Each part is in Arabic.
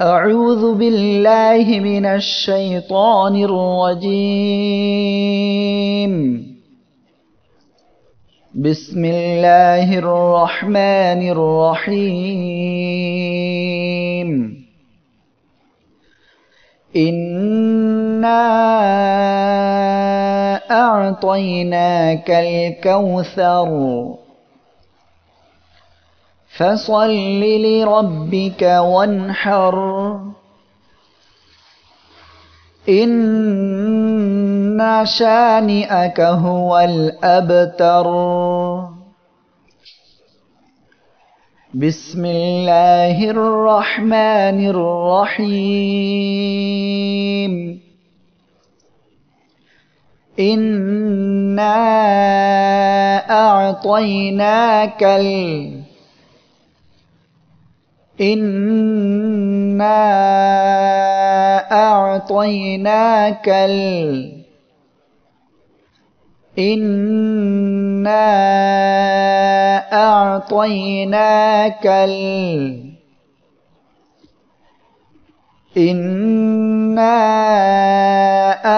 أعوذ بالله من الشيطان الرجيم بسم الله الرحمن الرحيم إنا أعطيناك الكوثر فصل لربك وانحر إن شانئك هو الأبتر بسم الله الرحمن الرحيم إنا أعطيناك الأبتر إنا أعطيناك ال إنا أعطيناك ال إنا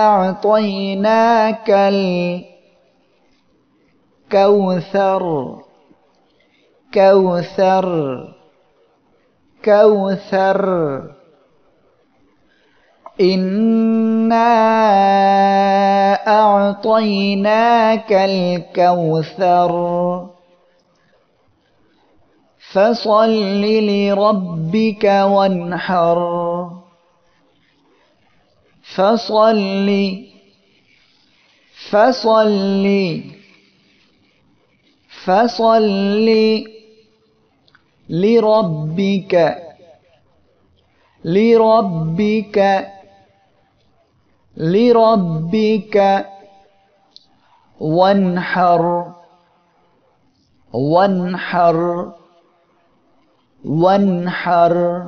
أعطيناك الكوثر كوثر الكوثر إنا أعطيناك الكوثر فصل لربك وانحر فصل فصل فصل, فصل لربك لربك لربك وانحر وانحر وانحر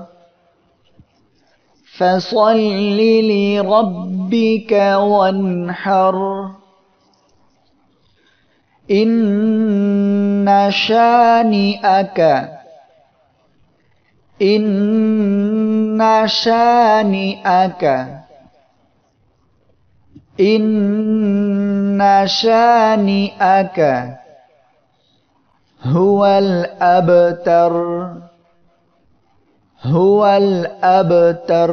فصل لربك وانحر إن شانئك إن شانئك إن شانئك هو الأبتر هو الأبتر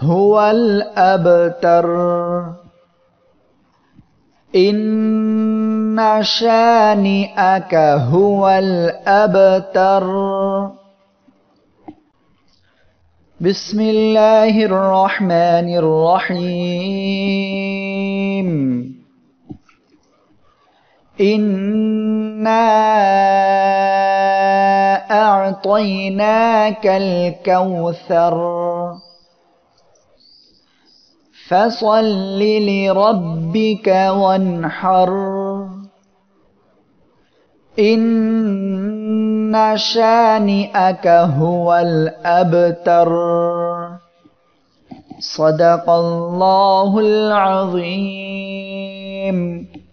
هو الأبتر إن شانئك هو الأبتر بسم الله الرحمن الرحيم إنا أعطيناك الكوثر فصل لربك وانحر إن شانئك هو الأبتر صدق الله العظيم